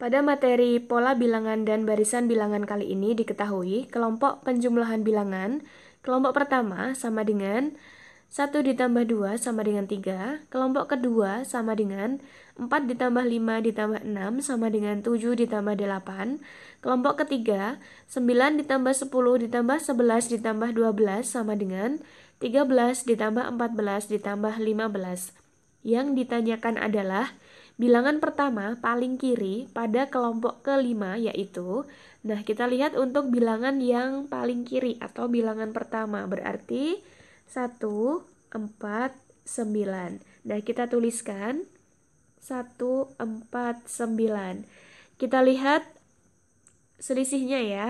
Pada materi pola bilangan dan barisan bilangan kali ini diketahui kelompok penjumlahan bilangan. Kelompok pertama sama dengan 1 ditambah 2 sama dengan 3. Kelompok kedua sama dengan 4 ditambah 5 ditambah 6 sama dengan 7 ditambah 8. Kelompok ketiga 9 ditambah 10 ditambah 11 ditambah 12 sama dengan 13 ditambah 14 ditambah 15. Yang ditanyakan adalah Bilangan pertama paling kiri pada kelompok kelima yaitu Nah, kita lihat untuk bilangan yang paling kiri atau bilangan pertama berarti 1 4 9. Nah, kita tuliskan 1 4 9. Kita lihat selisihnya ya.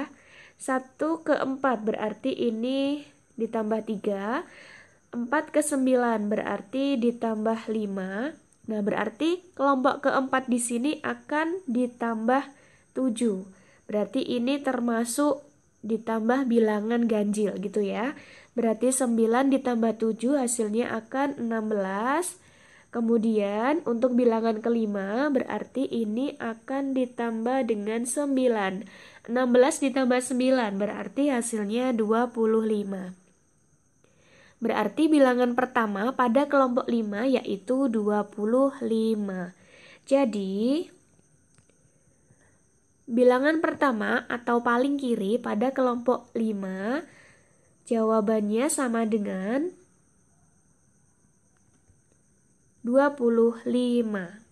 1 ke 4 berarti ini ditambah 3. 4 ke 9 berarti ditambah 5. Nah, berarti kelompok keempat di sini akan ditambah 7. Berarti ini termasuk ditambah bilangan ganjil gitu ya. Berarti 9 ditambah 7 hasilnya akan 16. Kemudian untuk bilangan kelima berarti ini akan ditambah dengan 9. 16 ditambah 9 berarti hasilnya 25. Berarti bilangan pertama pada kelompok 5 yaitu 25. Jadi bilangan pertama atau paling kiri pada kelompok 5 jawabannya sama dengan 25.